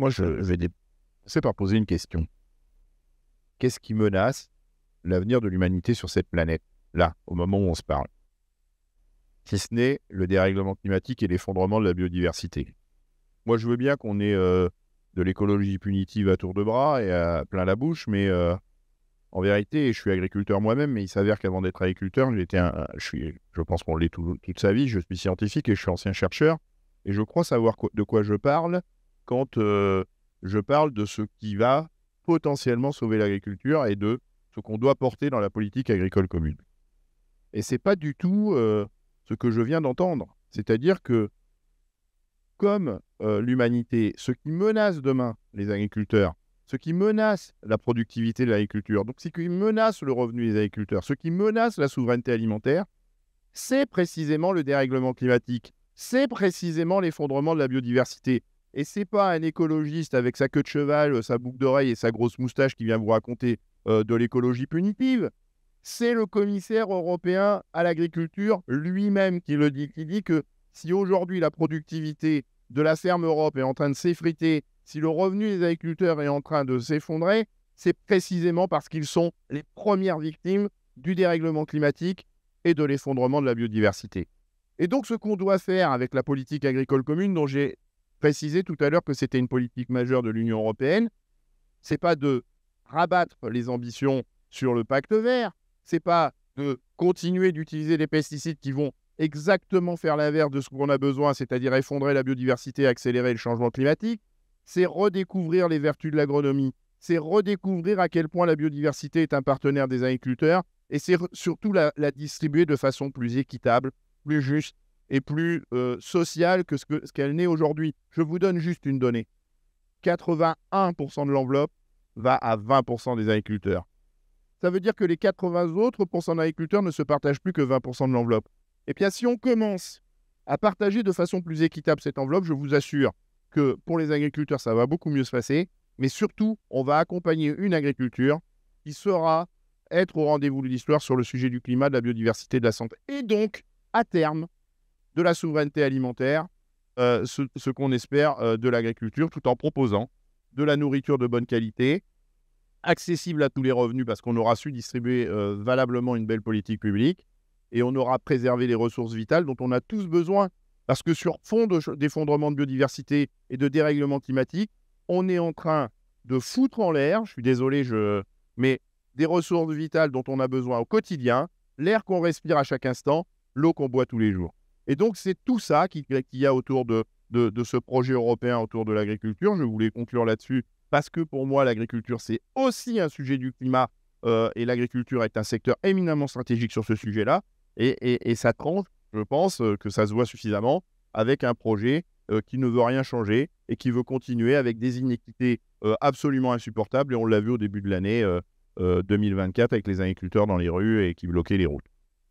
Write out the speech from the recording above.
Moi, je, vais commencer par poser une question. Qu'est-ce qui menace l'avenir de l'humanité sur cette planète, là, au moment où on se parle Si ce n'est le dérèglement climatique et l'effondrement de la biodiversité. Moi, je veux bien qu'on ait euh, de l'écologie punitive à tour de bras et à plein la bouche, mais euh, en vérité, je suis agriculteur moi-même, mais il s'avère qu'avant d'être agriculteur, je, pense qu'on l'est toute sa vie, je suis scientifique et je suis ancien chercheur, et je crois savoir de quoi je parle, quand euh, je parle de ce qui va potentiellement sauver l'agriculture et de ce qu'on doit porter dans la politique agricole commune. Et ce n'est pas du tout euh, ce que je viens d'entendre. C'est-à-dire que comme euh, l'humanité, ce qui menace demain les agriculteurs, ce qui menace la productivité de l'agriculture, donc ce qui menace le revenu des agriculteurs, ce qui menace la souveraineté alimentaire, c'est précisément le dérèglement climatique, c'est précisément l'effondrement de la biodiversité, et c'est pas un écologiste avec sa queue de cheval, euh, sa boucle d'oreille et sa grosse moustache qui vient vous raconter euh, de l'écologie punitive. C'est le commissaire européen à l'agriculture lui-même qui le dit, qui dit que si aujourd'hui la productivité de la ferme Europe est en train de s'effriter, si le revenu des agriculteurs est en train de s'effondrer, c'est précisément parce qu'ils sont les premières victimes du dérèglement climatique et de l'effondrement de la biodiversité. Et donc ce qu'on doit faire avec la politique agricole commune dont j'ai précisé tout à l'heure que c'était une politique majeure de l'Union européenne. C'est pas de rabattre les ambitions sur le pacte vert, c'est pas de continuer d'utiliser des pesticides qui vont exactement faire l'inverse de ce qu'on a besoin, c'est-à-dire effondrer la biodiversité, accélérer le changement climatique, c'est redécouvrir les vertus de l'agronomie, c'est redécouvrir à quel point la biodiversité est un partenaire des agriculteurs et c'est surtout la distribuer de façon plus équitable, plus juste et plus euh, sociale que ce qu'elle n'est aujourd'hui. Je vous donne juste une donnée. 81% de l'enveloppe va à 20% des agriculteurs. Ça veut dire que les 80 autres pourcents d'agriculteurs ne se partagent plus que 20% de l'enveloppe. Et eh bien si on commence à partager de façon plus équitable cette enveloppe, je vous assure que pour les agriculteurs, ça va beaucoup mieux se passer. Mais surtout, on va accompagner une agriculture qui saura être au rendez-vous de l'histoire sur le sujet du climat, de la biodiversité, de la santé. Et donc, à terme, de la souveraineté alimentaire, euh, ce, qu'on espère euh, de l'agriculture, tout en proposant de la nourriture de bonne qualité, accessible à tous les revenus parce qu'on aura su distribuer euh, valablement une belle politique publique et on aura préservé les ressources vitales dont on a tous besoin. Parce que sur fond d'effondrement de, de biodiversité et de dérèglement climatique, on est en train de foutre en l'air, je suis désolé, je... mais des ressources vitales dont on a besoin au quotidien, l'air qu'on respire à chaque instant, l'eau qu'on boit tous les jours. Et donc, c'est tout ça qu'il y a autour de, ce projet européen autour de l'agriculture. Je voulais conclure là-dessus parce que pour moi, l'agriculture, c'est aussi un sujet du climat euh, et l'agriculture est un secteur éminemment stratégique sur ce sujet-là. Et, ça tranche, je pense, euh, que ça se voit suffisamment avec un projet euh, qui ne veut rien changer et qui veut continuer avec des inéquités absolument insupportables. Et on l'a vu au début de l'année 2024 avec les agriculteurs dans les rues et qui bloquaient les routes.